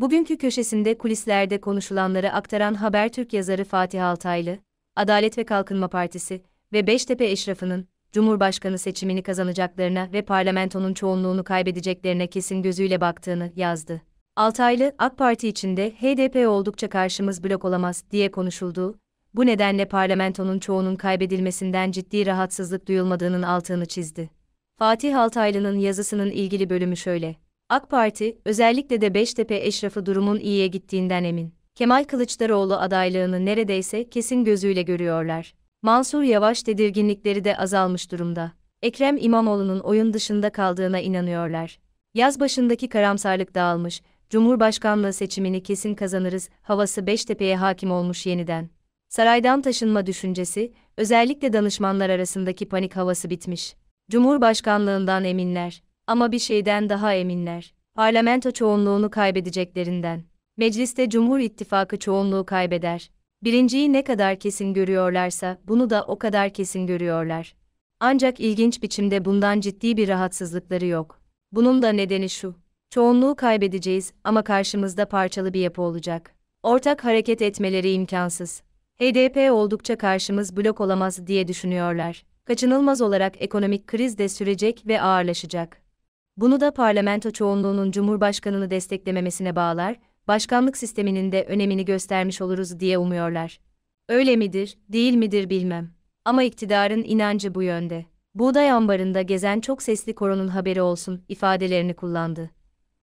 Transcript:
Bugünkü köşesinde kulislerde konuşulanları aktaran Habertürk yazarı Fatih Altaylı, Adalet ve Kalkınma Partisi ve Beştepe eşrafının Cumhurbaşkanı seçimini kazanacaklarına ve parlamentonun çoğunluğunu kaybedeceklerine kesin gözüyle baktığını yazdı. Altaylı, AK Parti içinde HDP oldukça karşımız blok olamaz diye konuşulduğu, bu nedenle parlamentonun çoğunun kaybedilmesinden ciddi rahatsızlık duyulmadığının altını çizdi. Fatih Altaylı'nın yazısının ilgili bölümü şöyle. AK Parti, özellikle de Beştepe eşrafı durumun iyiye gittiğinden emin. Kemal Kılıçdaroğlu adaylığını neredeyse kesin gözüyle görüyorlar. Mansur Yavaş tedirginlikleri de azalmış durumda. Ekrem İmamoğlu'nun oyun dışında kaldığına inanıyorlar. Yaz başındaki karamsarlık dağılmış, Cumhurbaşkanlığı seçimini kesin kazanırız havası Beştepe'ye hakim olmuş yeniden. Saraydan taşınma düşüncesi, özellikle danışmanlar arasındaki panik havası bitmiş. Cumhurbaşkanlığından eminler. Ama bir şeyden daha eminler. Parlamento çoğunluğunu kaybedeceklerinden. Mecliste Cumhur İttifakı çoğunluğu kaybeder. Birinciyi ne kadar kesin görüyorlarsa bunu da o kadar kesin görüyorlar. Ancak ilginç biçimde bundan ciddi bir rahatsızlıkları yok. Bunun da nedeni şu. Çoğunluğu kaybedeceğiz ama karşımızda parçalı bir yapı olacak. Ortak hareket etmeleri imkansız. HDP oldukça karşımız blok olamaz diye düşünüyorlar. Kaçınılmaz olarak ekonomik kriz de sürecek ve ağırlaşacak. Bunu da parlamento çoğunluğunun Cumhurbaşkanını desteklememesine bağlar, başkanlık sisteminin de önemini göstermiş oluruz diye umuyorlar. Öyle midir, değil midir bilmem. Ama iktidarın inancı bu yönde. Buğday ambarında gezen çok sesli koronun haberi olsun ifadelerini kullandı.